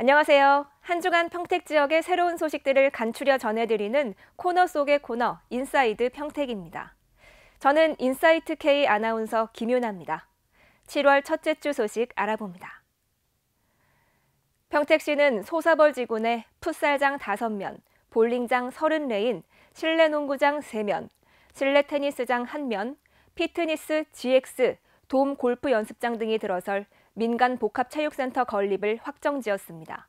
안녕하세요. 한 주간 평택 지역의 새로운 소식들을 간추려 전해드리는 코너 속의 코너 인사이드 평택입니다. 저는 인사이트 K 아나운서 김윤아입니다. 7월 첫째 주 소식 알아봅니다. 평택시는 소사벌 지구내 풋살장 5면, 볼링장 30레인, 실내 농구장 3면, 실내 테니스장 1면, 피트니스 GX, 돔 골프 연습장 등이 들어설 민간 복합체육센터 건립을 확정지었습니다.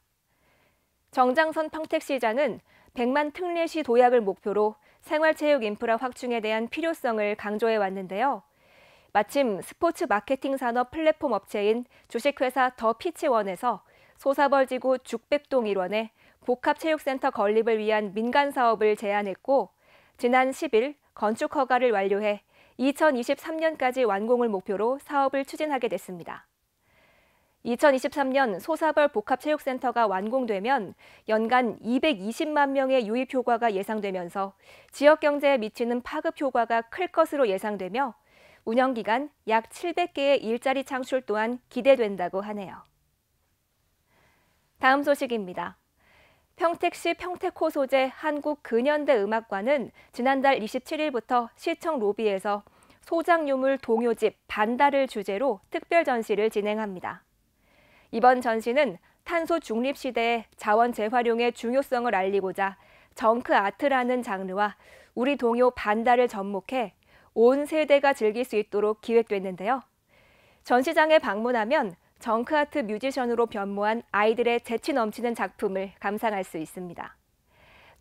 정장선 평택시장은 100만 특례시 도약을 목표로 생활체육 인프라 확충에 대한 필요성을 강조해 왔는데요. 마침 스포츠 마케팅 산업 플랫폼 업체인 주식회사 더 피치원에서 소사벌지구 죽백동 일원에 복합체육센터 건립을 위한 민간 사업을 제안했고 지난 10일 건축 허가를 완료해 2023년까지 완공을 목표로 사업을 추진하게 됐습니다. 2023년 소사벌 복합체육센터가 완공되면 연간 220만 명의 유입 효과가 예상되면서 지역 경제에 미치는 파급 효과가 클 것으로 예상되며 운영 기간 약 700개의 일자리 창출 또한 기대된다고 하네요. 다음 소식입니다. 평택시 평택호 소재 한국 근현대 음악관은 지난달 27일부터 시청 로비에서 소장유물 동요집 반달을 주제로 특별 전시를 진행합니다. 이번 전시는 탄소 중립 시대의 자원 재활용의 중요성을 알리고자 정크 아트라는 장르와 우리 동요 반달을 접목해 온 세대가 즐길 수 있도록 기획됐는데요. 전시장에 방문하면 정크 아트 뮤지션으로 변모한 아이들의 재치 넘치는 작품을 감상할 수 있습니다.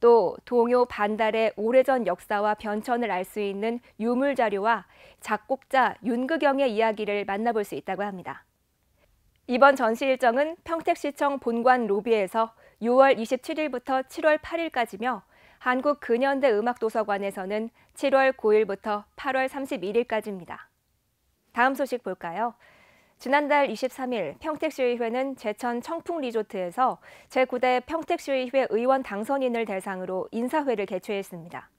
또 동요 반달의 오래전 역사와 변천을 알 수 있는 유물 자료와 작곡자 윤극영의 이야기를 만나볼 수 있다고 합니다. 이번 전시 일정은 평택시청 본관 로비에서 6월 27일부터 7월 8일까지며 한국근현대 음악도서관에서는 7월 9일부터 8월 31일까지입니다. 다음 소식 볼까요? 지난달 23일 평택시의회는 제천 청풍리조트에서 제9대 평택시의회 의원 당선인을 대상으로 인사회를 개최했습니다.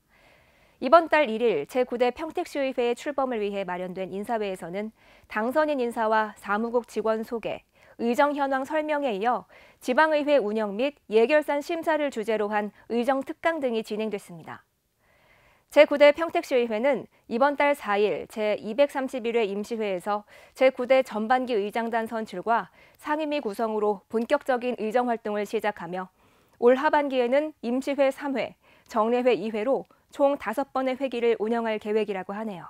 이번 달 1일 제9대 평택시의회 출범을 위해 마련된 인사회에서는 당선인 인사와 사무국 직원 소개, 의정 현황 설명에 이어 지방의회 운영 및 예결산 심사를 주제로 한 의정 특강 등이 진행됐습니다. 제9대 평택시의회는 이번 달 4일 제231회 임시회에서 제9대 전반기 의장단 선출과 상임위 구성으로 본격적인 의정 활동을 시작하며 올 하반기에는 임시회 3회, 정례회 2회로 총 5번의 회기를 운영할 계획이라고 하네요.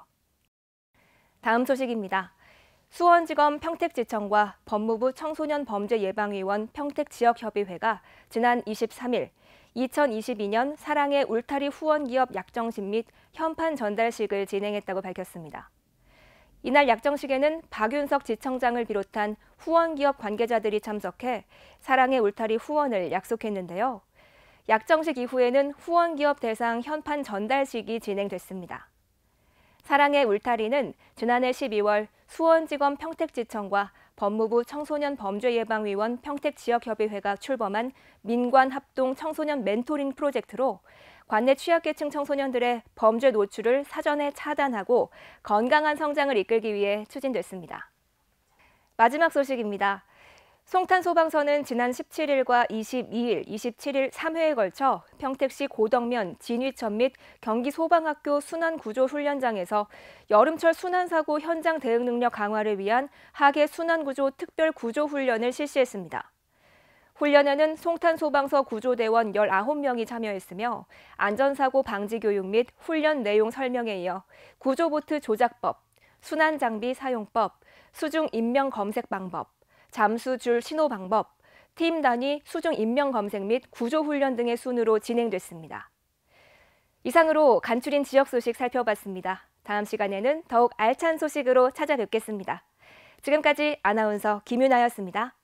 다음 소식입니다. 수원지검 평택지청과 법무부 청소년범죄예방위원 평택지역협의회가 지난 23일 2022년 사랑의 울타리 후원기업 약정식 및 현판 전달식을 진행했다고 밝혔습니다. 이날 약정식에는 박윤석 지청장을 비롯한 후원기업 관계자들이 참석해 사랑의 울타리 후원을 약속했는데요. 약정식 이후에는 후원기업 대상 현판 전달식이 진행됐습니다. 사랑의 울타리는 지난해 12월 수원지검 평택지청과 법무부 청소년 범죄예방위원 평택지역협의회가 출범한 민관합동 청소년 멘토링 프로젝트로 관내 취약계층 청소년들의 범죄 노출을 사전에 차단하고 건강한 성장을 이끌기 위해 추진됐습니다. 마지막 소식입니다. 송탄소방서는 지난 17일과 22일, 27일 3회에 걸쳐 평택시 고덕면, 진위천 및 경기소방학교 순환구조훈련장에서 여름철 순환사고 현장 대응 능력 강화를 위한 하계 순환구조 특별구조훈련을 실시했습니다. 훈련에는 송탄소방서 구조대원 19명이 참여했으며 안전사고 방지 교육 및 훈련 내용 설명에 이어 구조보트 조작법, 순환장비 사용법, 수중 인명 검색 방법, 잠수줄 신호 방법, 팀 단위 수중 인명 검색 및 구조 훈련 등의 순으로 진행됐습니다. 이상으로 간추린 지역 소식 살펴봤습니다. 다음 시간에는 더욱 알찬 소식으로 찾아뵙겠습니다. 지금까지 아나운서 김윤아였습니다.